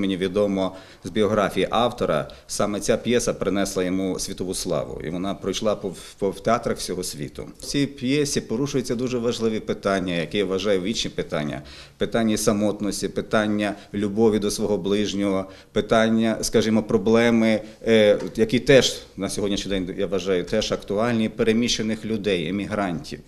мені відомо з біографії автора, саме ця п'єса принесла йому світову славу, і вона пройшла по, по в театрах всього світу. В цій п'єсі порушуються дуже важливі питання, які я вважаю вічні питання: питання самотності, питання любові до свого ближнього, питання, скажімо, проблеми, е, які теж на сьогоднішній день я вважаю теж актуальні переміщених людей, емігрантів.